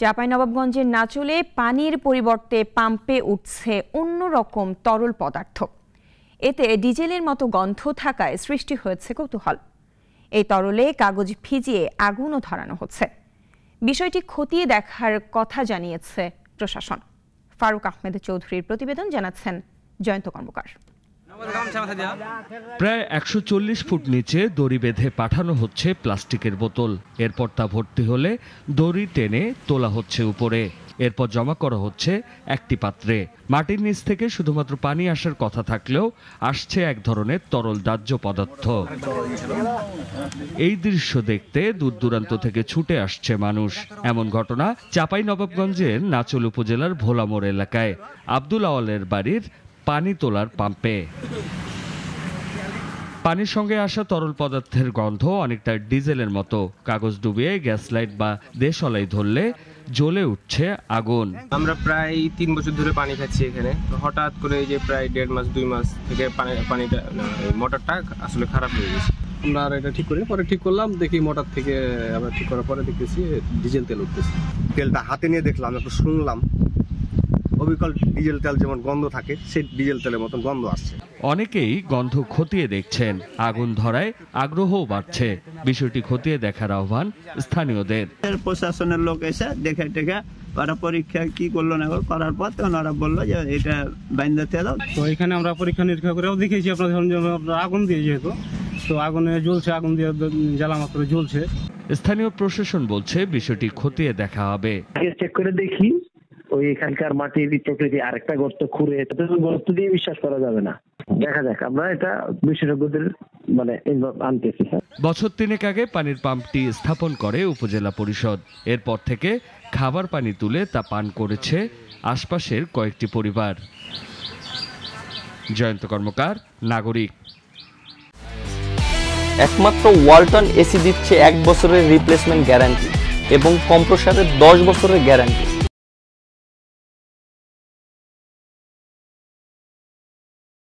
চাঁপাইনবাবগঞ্জের নাচলে পানির পরিবর্তে পাম্পে উঠছে অন্যরকম তরল পদার্থ এতে ডিজেলের মতো গন্ধ থাকায় সৃষ্টি হয়েছে কৌতূহল এই তরলে কাগজ ভিজিয়ে আগুনও ধরানো হচ্ছে বিষয়টি খতিয়ে দেখার কথা জানিয়েছে প্রশাসন ফারুক আহমেদ চৌধুরীর প্রতিবেদন জানাচ্ছেন জয়ন্ত কর্মকার প্রায় একশো ফুট নিচে দড়ি বেঁধে পাঠানো হচ্ছে প্লাস্টিকের বোতল এরপর তা ভর্তি হলে দড়ি টেনে তোলা হচ্ছে উপরে এরপর জমা করা হচ্ছে একটি পাত্রে মাটির নিচ থেকে শুধুমাত্র পানি আসার কথা থাকলেও আসছে এক ধরনের তরল দাহ্য পদার্থ এই দৃশ্য দেখতে দূর দূরান্ত থেকে ছুটে আসছে মানুষ এমন ঘটনা চাপাই নবাবগঞ্জের নাচল উপজেলার ভোলামোড় এলাকায় আব্দুল আওয়ালের বাড়ির পানি তোলার পাম্পে পানির সঙ্গে আসা তরল পদার্থের গন্ধ অনেকটা ডিজেলের মতো কাগজ ডুবিয়ে গ্যাস লাইট বা দেশলাই ধরলে জ্বলে উঠছে আগুন আমরা প্রায় তিন বছর ধরে পানি খাচ্ছি এখানে হঠাৎ করে এই যে প্রায় দেড় মাস দুই মাস থেকে পানি পানিটা মোটরটা আসলে খারাপ হয়ে গেছে আমরা আর এটা ঠিক করি পরে ঠিক করলাম দেখি মোটর থেকে আমরা ঠিক করার পরে দেখতেছি ডিজেল তেল উঠতেছে তেলটা হাতে নিয়ে দেখলাম একটু শুনলাম অবিকল ডিজেল তেল যেমন গন্ধ থাকে সেই ডিজেল তেলের মতন গন্ধ আসছে অনেকেই গন্ধ খতিয়ে দেখছেন আগুন ধরায় আগ্রহও বাড়ছে বিষয়টি খতিয়ে দেখার আহ্বান স্থানীয়দের প্রশাসনের লোক এসে দেখে টেখে ওরা পরীক্ষা কি করলো না করার পর তখন ওরা বললো যে এটা বাইন্দাতে দাও তো এখানে আমরা পরীক্ষা নিরীক্ষা করেও দেখেছি আপনার ধরুন আগুন দিয়ে যেহেতু তো আগুনে জ্বলছে আগুন দিয়ে জ্বালা মাত্র জ্বলছে স্থানীয় প্রশাসন বলছে বিষয়টি খতিয়ে দেখা হবে চেক করে দেখি ওই এখানকার মাটির প্রকৃতি আরেকটা গর্ত খুঁড়ে গর্ত দিয়ে বিশ্বাস করা যাবে না দেখা যাক আমরা এটা বিশেষজ্ঞদের মানে আনতেছি হ্যাঁ। বছর তিনেক আগে পানির পাম্পটি স্থাপন করে উপজেলা পরিষদ এরপর থেকে খাবার পানি তুলে তা পান করেছে আশপাশের কয়েকটি পরিবার জয়ন্ত কর্মকার নাগরিক একমাত্র ওয়ালটন এসি দিচ্ছে এক বছরের রিপ্লেসমেন্ট গ্যারান্টি এবং কম্প্রসারের দশ বছরের গ্যারান্টি